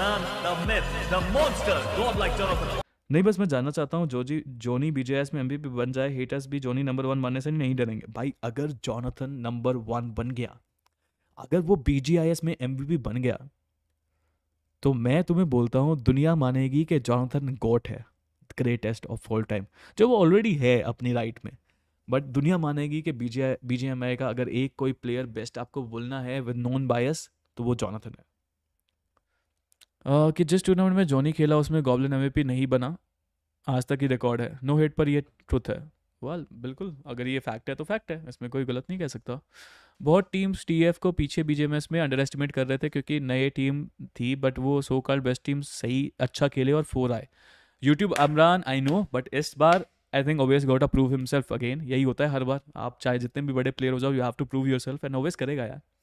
man, the myth, the monster, godlike Jonathan. नहीं बस मैं जानना चाहता हूँ जो जी जोनी बीजेएस में एमबीपी बन जाए हेटर्स भी जोनी नंबर वन बनने से नहीं डरेंगे भाई अगर जॉनथन नंबर वन बन गया अगर वो बीजीआईएस में एमबीपी बन गया तो मैं तुम्हें बोलता हूँ दुनिया मानेगी कि जॉनथन गोट है ग्रेटेस्ट ऑफ ऑल टाइम जो वो ऑलरेडी है अपनी राइट में बट दुनिया मानेगी कि बीजे बीजेएमआई का अगर एक कोई प्लेयर बेस्ट आपको बोलना है विद नॉन बायस तो वो जॉनथन है कि जिस टूर्नामेंट में जॉनी खेला उसमें गॉबलिन एम नहीं बना आज तक की रिकॉर्ड है नो हिट पर ये ट्रुथ है वाल बिल्कुल अगर ये फैक्ट है तो फैक्ट है इसमें कोई गलत नहीं कह सकता बहुत टीम्स टी को पीछे बीजेएमएस में अंडर एस्टिमेट कर रहे थे क्योंकि नए टीम थी बट वो सो कॉल्ड बेस्ट टीम सही अच्छा खेले और फोर आए YouTube Umran I know but इस बार I think Owais got a prove himself again यही होता है हर बार आप चाहे जितने भी बड़े प्लेयर हो जाओ you have to prove yourself and Owais करेगा यार